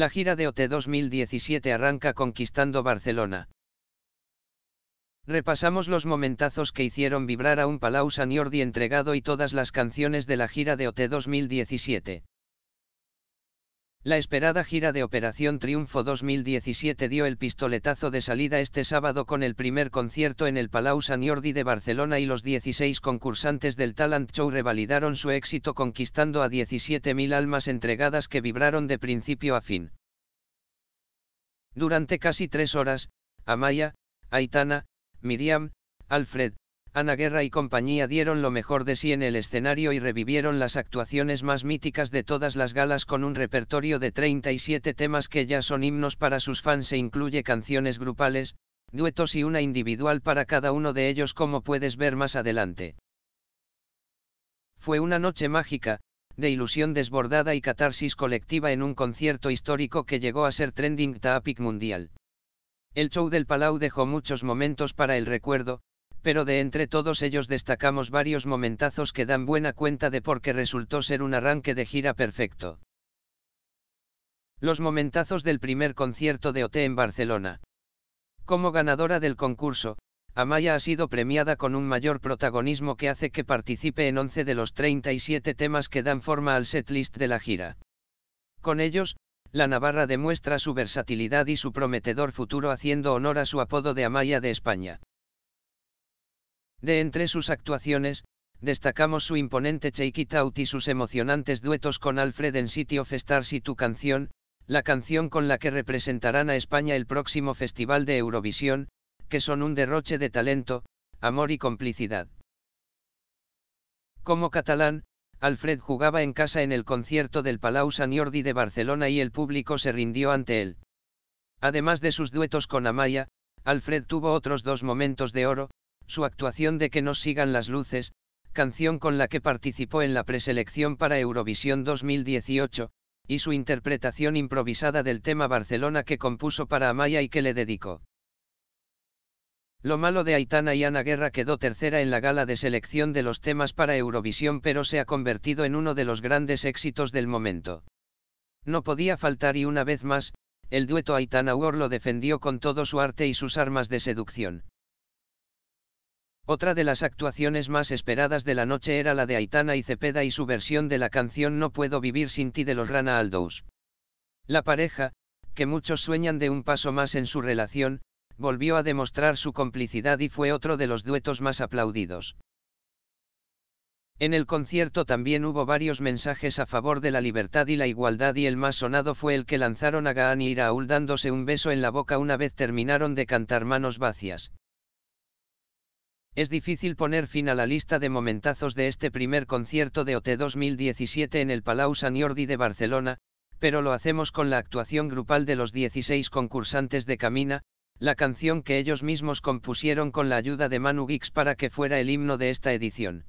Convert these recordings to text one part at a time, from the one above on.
La gira de OT 2017 arranca conquistando Barcelona. Repasamos los momentazos que hicieron vibrar a un Palau San Jordi entregado y todas las canciones de la gira de OT 2017. La esperada gira de Operación Triunfo 2017 dio el pistoletazo de salida este sábado con el primer concierto en el Palau Sant Jordi de Barcelona y los 16 concursantes del Talent Show revalidaron su éxito conquistando a 17.000 almas entregadas que vibraron de principio a fin. Durante casi tres horas, Amaya, Aitana, Miriam, Alfred, Ana Guerra y compañía dieron lo mejor de sí en el escenario y revivieron las actuaciones más míticas de todas las galas con un repertorio de 37 temas que ya son himnos para sus fans e incluye canciones grupales, duetos y una individual para cada uno de ellos como puedes ver más adelante. Fue una noche mágica, de ilusión desbordada y catarsis colectiva en un concierto histórico que llegó a ser trending topic mundial. El show del Palau dejó muchos momentos para el recuerdo, pero de entre todos ellos destacamos varios momentazos que dan buena cuenta de por qué resultó ser un arranque de gira perfecto. Los momentazos del primer concierto de OT en Barcelona. Como ganadora del concurso, Amaya ha sido premiada con un mayor protagonismo que hace que participe en 11 de los 37 temas que dan forma al setlist de la gira. Con ellos, la Navarra demuestra su versatilidad y su prometedor futuro haciendo honor a su apodo de Amaya de España. De entre sus actuaciones, destacamos su imponente Shake y sus emocionantes duetos con Alfred en City of Stars y Tu Canción, la canción con la que representarán a España el próximo Festival de Eurovisión, que son un derroche de talento, amor y complicidad. Como catalán, Alfred jugaba en casa en el concierto del Palau Sant Jordi de Barcelona y el público se rindió ante él. Además de sus duetos con Amaya, Alfred tuvo otros dos momentos de oro, su actuación de Que nos sigan las luces, canción con la que participó en la preselección para Eurovisión 2018, y su interpretación improvisada del tema Barcelona que compuso para Amaya y que le dedicó. Lo malo de Aitana y Ana Guerra quedó tercera en la gala de selección de los temas para Eurovisión pero se ha convertido en uno de los grandes éxitos del momento. No podía faltar y una vez más, el dueto Aitana lo defendió con todo su arte y sus armas de seducción. Otra de las actuaciones más esperadas de la noche era la de Aitana y Cepeda y su versión de la canción No puedo vivir sin ti de los Rana Aldous. La pareja, que muchos sueñan de un paso más en su relación, volvió a demostrar su complicidad y fue otro de los duetos más aplaudidos. En el concierto también hubo varios mensajes a favor de la libertad y la igualdad y el más sonado fue el que lanzaron a Gaan y Raúl dándose un beso en la boca una vez terminaron de cantar manos vacías. Es difícil poner fin a la lista de momentazos de este primer concierto de OT 2017 en el Palau Sant Jordi de Barcelona, pero lo hacemos con la actuación grupal de los 16 concursantes de Camina, la canción que ellos mismos compusieron con la ayuda de Manu Gix para que fuera el himno de esta edición.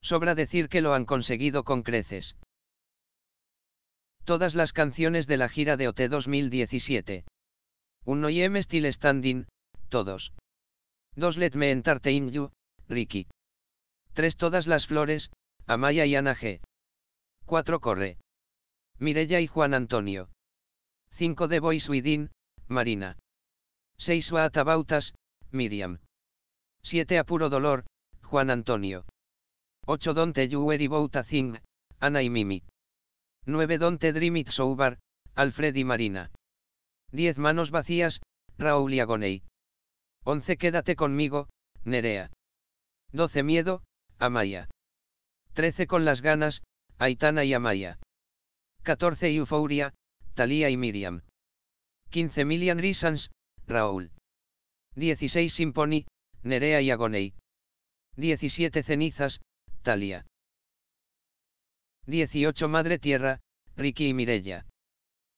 Sobra decir que lo han conseguido con creces. Todas las canciones de la gira de OT 2017. Un No Still Standing, todos. 2. Let me entertain you, Ricky. 3. Todas las flores, Amaya y Ana G. 4. Corre. Mirella y Juan Antonio. 5. The Voice Within, Marina. 6. What About Us, Miriam. 7. A Puro Dolor, Juan Antonio. 8. Don't You Worry About a Thing, Ana y Mimi. 9. Don't Dream It's Over, Alfred y Marina. 10. Manos Vacías, Raúl y Agoney. 11 Quédate conmigo, Nerea. 12 Miedo, Amaya. 13 Con las ganas, Aitana y Amaya. 14 Euphoria, Talía y Miriam. 15 Million Reasons, Raúl. 16 Symphony, Nerea y Agonei. 17 Cenizas, Thalia. 18 Madre Tierra, Ricky y Mirella.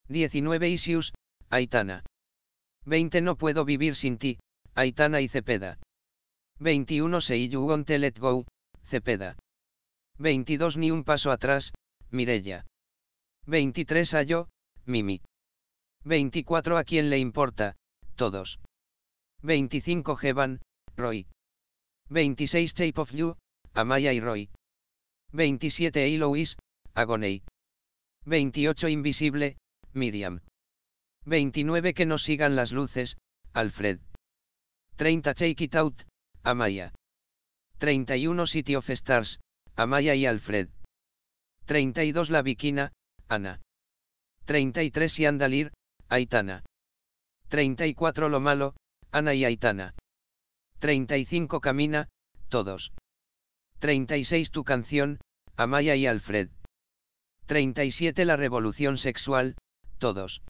19 Isius, Aitana. 20 No puedo vivir sin ti, Aitana y Cepeda. 21 Sei You Let Go, Cepeda. 22 Ni un paso atrás, Mirella. 23 Ayo, Mimi. 24 A quién le importa, todos. 25 Heban, Roy. 26 Shape of You, Amaya y Roy. 27 Alois, Agoney. 28 Invisible, Miriam. 29 Que nos sigan las luces, Alfred. 30 Take It Out, Amaya. 31 City of Stars, Amaya y Alfred. 32 La Bikina, Ana. 33 y Aitana. 34 Lo Malo, Ana y Aitana. 35 Camina, todos. 36 Tu canción, Amaya y Alfred. 37 La revolución sexual, todos.